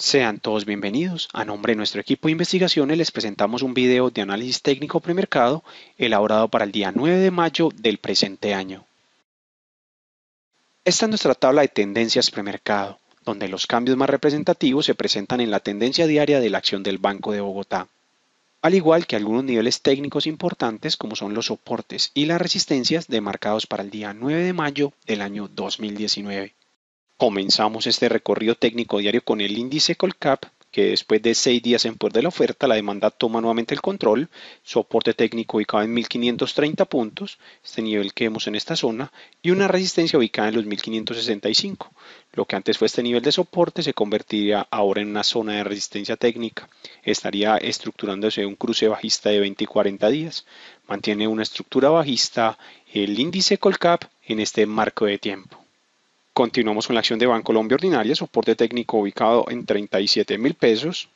Sean todos bienvenidos. A nombre de nuestro equipo de investigaciones les presentamos un video de análisis técnico premercado elaborado para el día 9 de mayo del presente año. Esta es nuestra tabla de tendencias premercado, donde los cambios más representativos se presentan en la tendencia diaria de la acción del Banco de Bogotá, al igual que algunos niveles técnicos importantes como son los soportes y las resistencias demarcados para el día 9 de mayo del año 2019 comenzamos este recorrido técnico diario con el índice Colcap que después de seis días en poder de la oferta, la demanda toma nuevamente el control, soporte técnico ubicado en 1530 puntos, este nivel que vemos en esta zona, y una resistencia ubicada en los 1565. Lo que antes fue este nivel de soporte se convertiría ahora en una zona de resistencia técnica. Estaría estructurándose un cruce bajista de 20 y 40 días. Mantiene una estructura bajista el índice Colcap en este marco de tiempo. Continuamos con la acción de Bancolombia ordinaria, soporte técnico ubicado en 37 mil pesos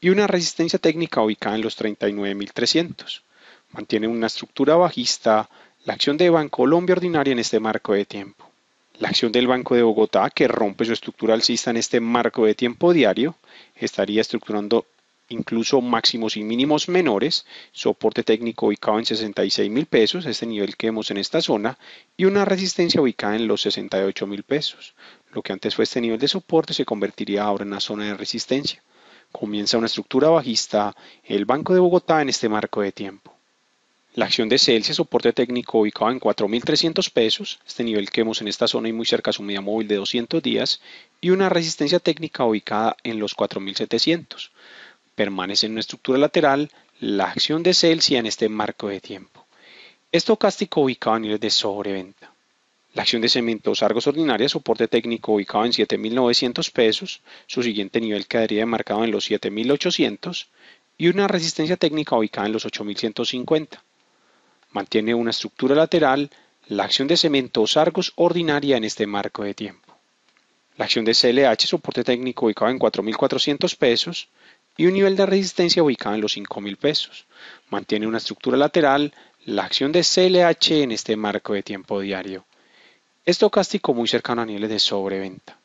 y una resistencia técnica ubicada en los 39,300. mil Mantiene una estructura bajista la acción de Bancolombia ordinaria en este marco de tiempo. La acción del Banco de Bogotá, que rompe su estructura alcista en este marco de tiempo diario, estaría estructurando incluso máximos y mínimos menores, soporte técnico ubicado en 66 mil pesos, este nivel que vemos en esta zona, y una resistencia ubicada en los 68 mil pesos. Lo que antes fue este nivel de soporte se convertiría ahora en una zona de resistencia. Comienza una estructura bajista el Banco de Bogotá en este marco de tiempo. La acción de Celsius, soporte técnico ubicado en 4.300 pesos, este nivel que vemos en esta zona y muy cerca a su media móvil de 200 días, y una resistencia técnica ubicada en los 4.700 permanece en una estructura lateral la acción de Celsius en este marco de tiempo. Estocástico ubicado en niveles de sobreventa. La acción de cementos Argos Ordinaria, soporte técnico ubicado en 7.900 pesos, su siguiente nivel quedaría marcado en los 7.800 y una resistencia técnica ubicada en los 8.150. Mantiene una estructura lateral la acción de cementos Argos Ordinaria en este marco de tiempo. La acción de CLH, soporte técnico ubicado en 4.400 pesos, y un nivel de resistencia ubicado en los 5.000 pesos. Mantiene una estructura lateral, la acción de CLH en este marco de tiempo diario. Estocástico muy cercano a niveles de sobreventa.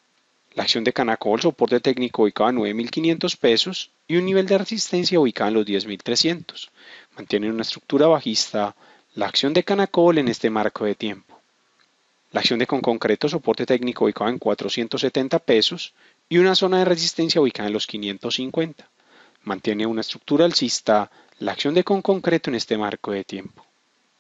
La acción de Canacol, soporte técnico ubicado en 9.500 pesos y un nivel de resistencia ubicado en los 10.300. Mantiene una estructura bajista, la acción de Canacol en este marco de tiempo. La acción de con concreto soporte técnico ubicado en 470 pesos y una zona de resistencia ubicada en los 550 mantiene una estructura alcista la acción de con concreto en este marco de tiempo.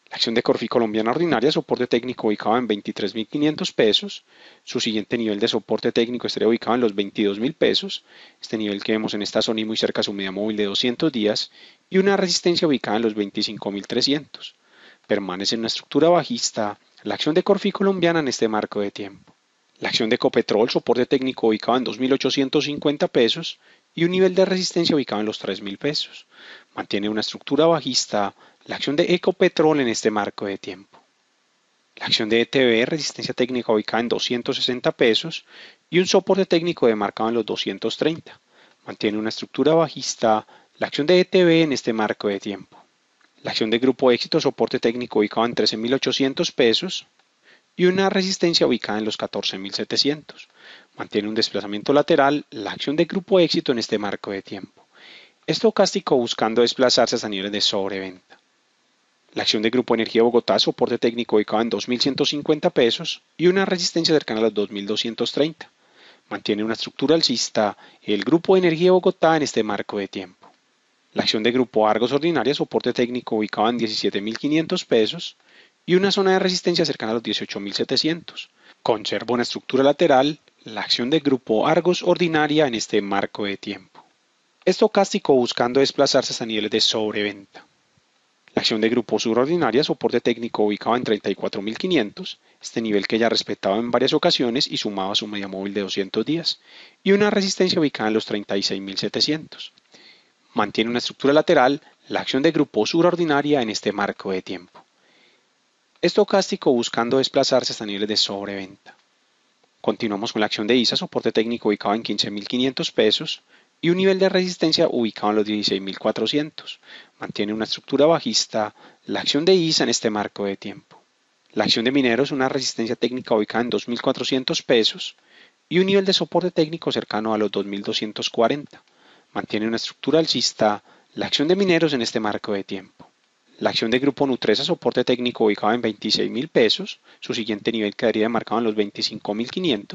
La acción de Corfi colombiana ordinaria, soporte técnico ubicado en 23.500 pesos. Su siguiente nivel de soporte técnico estaría ubicado en los 22.000 pesos. Este nivel que vemos en esta zona y muy cerca a su media móvil de 200 días. Y una resistencia ubicada en los 25.300. Permanece en una estructura bajista la acción de Corfi colombiana en este marco de tiempo. La acción de Copetrol, soporte técnico ubicado en 2.850 pesos y un nivel de resistencia ubicado en los 3.000 pesos. Mantiene una estructura bajista la acción de Ecopetrol en este marco de tiempo. La acción de ETB, resistencia técnica ubicada en 260 pesos y un soporte técnico demarcado en los 230. Mantiene una estructura bajista la acción de ETB en este marco de tiempo. La acción de Grupo Éxito, soporte técnico ubicado en 13.800 pesos y una resistencia ubicada en los 14.700. Mantiene un desplazamiento lateral, la acción de grupo éxito en este marco de tiempo. Estocástico buscando desplazarse hasta niveles de sobreventa. La acción de Grupo Energía Bogotá, soporte técnico ubicado en 2.150 pesos y una resistencia cercana a los 2.230. Mantiene una estructura alcista el Grupo Energía Bogotá en este marco de tiempo. La acción de Grupo Argos Ordinaria, soporte técnico ubicado en 17.500 pesos y una zona de resistencia cercana a los 18.700. Conserva una estructura lateral la acción de grupo Argos ordinaria en este marco de tiempo. Estocástico buscando desplazarse hasta niveles de sobreventa. La acción de grupo subordinaria, soporte técnico ubicado en 34.500, este nivel que ya respetaba en varias ocasiones y sumaba su media móvil de 200 días, y una resistencia ubicada en los 36.700. Mantiene una estructura lateral, la acción de grupo subordinaria en este marco de tiempo. Estocástico buscando desplazarse hasta niveles de sobreventa. Continuamos con la acción de ISA, soporte técnico ubicado en 15.500 pesos y un nivel de resistencia ubicado en los 16.400. Mantiene una estructura bajista la acción de ISA en este marco de tiempo. La acción de mineros, una resistencia técnica ubicada en 2.400 pesos y un nivel de soporte técnico cercano a los 2.240. Mantiene una estructura alcista la acción de mineros en este marco de tiempo. La acción de Grupo Nutresa Soporte Técnico ubicado en 26 mil pesos, su siguiente nivel quedaría marcado en los $25,500 mil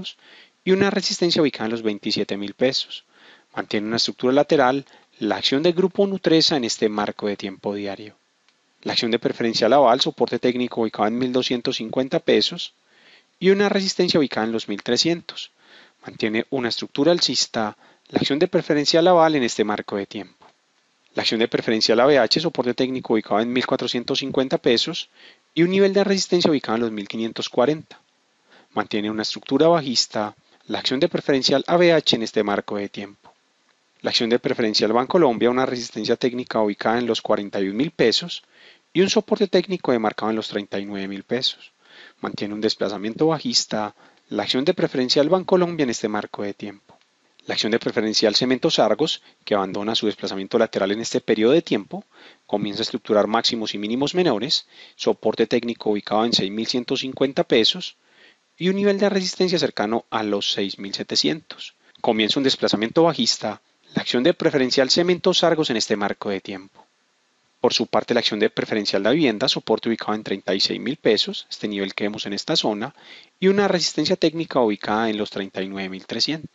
y una resistencia ubicada en los 27 mil pesos. Mantiene una estructura lateral la acción de Grupo Nutresa en este marco de tiempo diario. La acción de Preferencia Laval, soporte técnico ubicado en 1.250 pesos y una resistencia ubicada en los 1.300. Mantiene una estructura alcista la acción de Preferencia Laval en este marco de tiempo la acción de preferencial ABH, soporte técnico ubicado en 1.450 pesos y un nivel de resistencia ubicado en los 1.540. Mantiene una estructura bajista la acción de preferencial ABH en este marco de tiempo. La acción de preferencial Bancolombia, una resistencia técnica ubicada en los 41.000 pesos y un soporte técnico demarcado en los 39.000 pesos. Mantiene un desplazamiento bajista la acción de preferencial Bancolombia en este marco de tiempo. La acción de preferencial Cementos Argos, que abandona su desplazamiento lateral en este periodo de tiempo, comienza a estructurar máximos y mínimos menores, soporte técnico ubicado en 6.150 pesos y un nivel de resistencia cercano a los 6.700. Comienza un desplazamiento bajista, la acción de preferencial Cementos Argos en este marco de tiempo. Por su parte, la acción de preferencial de vivienda, soporte ubicado en 36 mil pesos, este nivel que vemos en esta zona, y una resistencia técnica ubicada en los 39.300,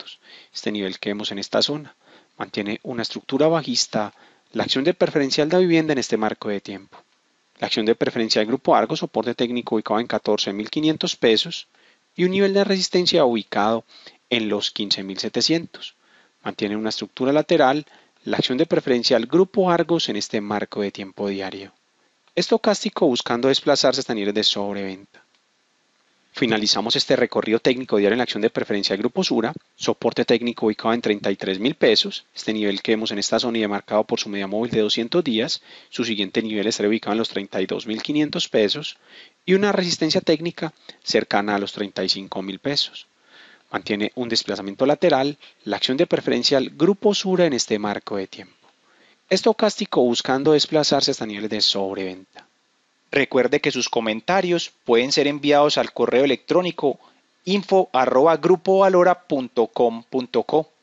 este nivel que vemos en esta zona. Mantiene una estructura bajista la acción de preferencial de vivienda en este marco de tiempo. La acción de preferencia del grupo Argo, soporte técnico ubicado en 14.500 pesos y un nivel de resistencia ubicado en los 15.700. Mantiene una estructura lateral la acción de preferencia al grupo Argos en este marco de tiempo diario. Estocástico buscando desplazarse hasta niveles de sobreventa. Finalizamos este recorrido técnico diario en la acción de preferencia al grupo Sura, soporte técnico ubicado en 33,000 mil pesos, este nivel que vemos en esta zona y demarcado por su media móvil de 200 días, su siguiente nivel estará ubicado en los 32 mil pesos y una resistencia técnica cercana a los 35,000 mil pesos. Mantiene un desplazamiento lateral, la acción de Preferencial grupo sura en este marco de tiempo. Estocástico buscando desplazarse hasta niveles de sobreventa. Recuerde que sus comentarios pueden ser enviados al correo electrónico info.grupovalora.com.co.